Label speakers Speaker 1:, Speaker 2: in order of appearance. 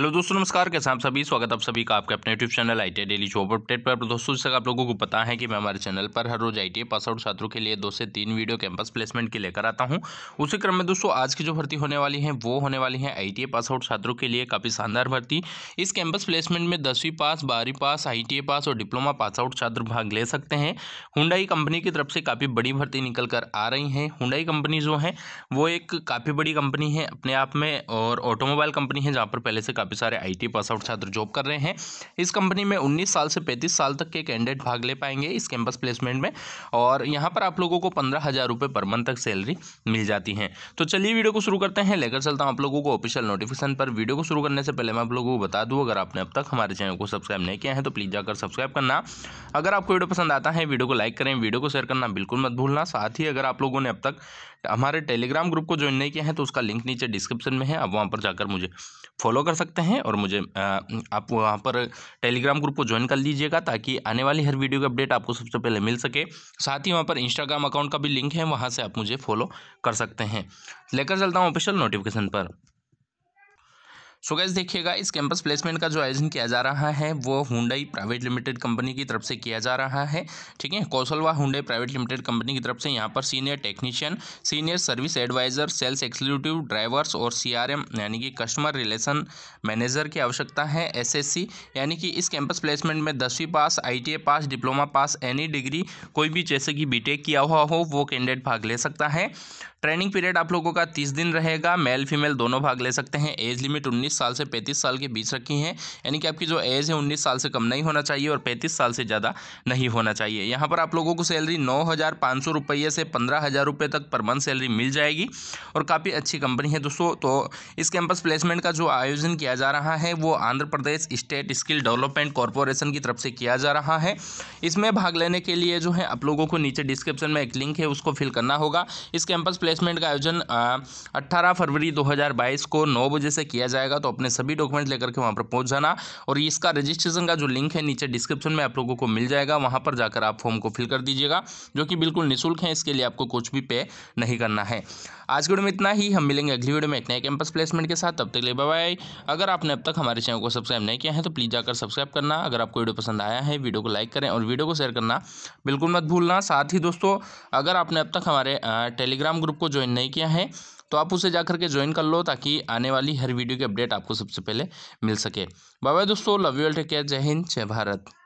Speaker 1: hello दोस्तों नमस्कार कैसे आप सभी स्वागत आप सभी का आपके अपने YouTube channel I T daily job update पर दोस्तों जैसे आप लोगों को पता है कि मैं हमारे चैनल पर हर रोज आई टी पास आउट छात्रों के लिए दो से तीन वीडियो कैंपस प्लेसमेंट की लेकर आता हूं उसी क्रम में दोस्तों आज की जो भर्ती होने वाली है वो होने वाली है आई पास आउट छात्रों के लिए काफ़ी शानदार भर्ती इस कैंपस प्लेसमेंट में दसवीं पास बारहवीं पास आई पास और डिप्लोमा पास आउट छात्र भाग ले सकते हैं हुडाई कंपनी की तरफ से काफ़ी बड़ी भर्ती निकल कर आ रही है हुडाई कंपनी जो है वो एक काफ़ी बड़ी कंपनी है अपने आप में और ऑटोमोबाइल कंपनी है जहाँ पर पहले से काफ़ी काफ़ी सारे आईटी पास आउट छात्र जॉब कर रहे हैं इस कंपनी में उन्नीस साल से पैंतीस साल तक के कैंडिडेट भाग ले पाएंगे इस कैंपस प्लेसमेंट में और यहाँ पर आप लोगों को पंद्रह हज़ार रुपये पर मंथ तक सैलरी मिल जाती है तो चलिए वीडियो को शुरू करते हैं लेकर चलता हूँ आप लोगों को ऑफिशियल नोटिफिकेशन पर वीडियो को शुरू करने से पहले मैं आप लोगों को बता दूँ अगर आपने अब तक हमारे चैनल को सब्सक्राइब नहीं किया है तो प्लीज़ जाकर सब्सक्राइब करना अगर आपको वीडियो पसंद आता है वीडियो को लाइक करें वीडियो को शेयर करना बिल्कुल मत भूलना साथ ही अगर आप लोगों ने अब तक हमारे टेलीग्राम ग्रुप को ज्वाइन नहीं किया है तो उसका लिंक नीचे डिस्क्रिप्शन में है आप वहाँ पर जाकर मुझे फॉलो कर सकते हैं और मुझे आप वहाँ पर टेलीग्राम ग्रुप को ज्वाइन कर लीजिएगा ताकि आने वाली हर वीडियो की अपडेट आपको सबसे पहले मिल सके साथ ही वहाँ पर इंस्टाग्राम अकाउंट का भी लिंक है वहाँ से आप मुझे फॉलो कर सकते हैं लेकर चलता हूँ ऑफिशियल नोटिफिकेशन पर सो गैस देखिएगा इस कैंपस प्लेसमेंट का जो आयोजन किया जा रहा है वो हुंडई प्राइवेट लिमिटेड कंपनी की तरफ से किया जा रहा है ठीक है कौशलवा हुंडई प्राइवेट लिमिटेड कंपनी की तरफ से यहाँ पर senior technician senior service advisor sales executive drivers और सी यानी कि कस्टमर रिलेशन मैनेजर की आवश्यकता है एस यानी कि इस कैंपस प्लेसमेंट में दसवीं pass I pass diploma pass any degree कोई भी जैसे कि बी किया हुआ हो वो कैंडिडेट भाग ले सकता है ट्रेनिंग पीरियड आप लोगों का तीस दिन रहेगा मेल फीमेल दोनों भाग ले सकते हैं एज लिमिट उन्नीस साल से पैंतीस साल के बीच रखी है यानी कि आपकी जो एज है उन्नीस साल से कम नहीं होना चाहिए और पैंतीस साल से ज़्यादा नहीं होना चाहिए यहाँ पर आप लोगों को सैलरी नौ हज़ार पाँच सौ रुपये से पंद्रह हज़ार रुपये तक पर मंथ सैलरी मिल जाएगी और काफ़ी अच्छी कंपनी है दोस्तों तो इस कैंपस प्लेसमेंट का जो आयोजन किया जा रहा है वो Andhra Pradesh state skill development corporation की तरफ से किया जा रहा है इसमें भाग लेने के लिए जो है आप लोगों को नीचे डिस्क्रिप्शन में एक लिंक है उसको फिल करना होगा इस कैंपस प्लेसमेंट का आयोजन अट्ठारह फरवरी 2022 को नौ बजे से किया जाएगा तो अपने सभी डॉक्यूमेंट लेकर के वहाँ पर पहुँच जाना और इसका रजिस्ट्रेशन का जो लिंक है नीचे डिस्क्रिप्शन में आप लोगों को मिल जाएगा वहाँ पर जाकर आप फॉर्म को फिल कर दीजिएगा जो कि बिल्कुल निःशुल्क है इसके लिए आपको कुछ भी पे नहीं करना है आज के वीडियो में इतना ही हम मिलेंगे अगली वीडियो में एक नए कैंपस प्लेसमेंट के साथ तब तक बाय बाय अगर आपने अब तक हमारे चैनल को सब्सक्राइब नहीं किया है तो प्लीज़ जाकर सब्सक्राइब करना अगर आपको वीडियो पसंद आया है वीडियो को लाइक करें और वीडियो को शेयर करना बिल्कुल मत भूलना साथ ही दोस्तों अगर आपने अब तक हमारे टेलीग्राम ग्रुप को ज्वाइन नहीं किया है तो आप उसे जाकर के ज्वाइन कर लो ताकि आने वाली हर वीडियो की अपडेट आपको सबसे पहले मिल सके बाबा दोस्तों लव यू टेक केयर जय हिंद जय भारत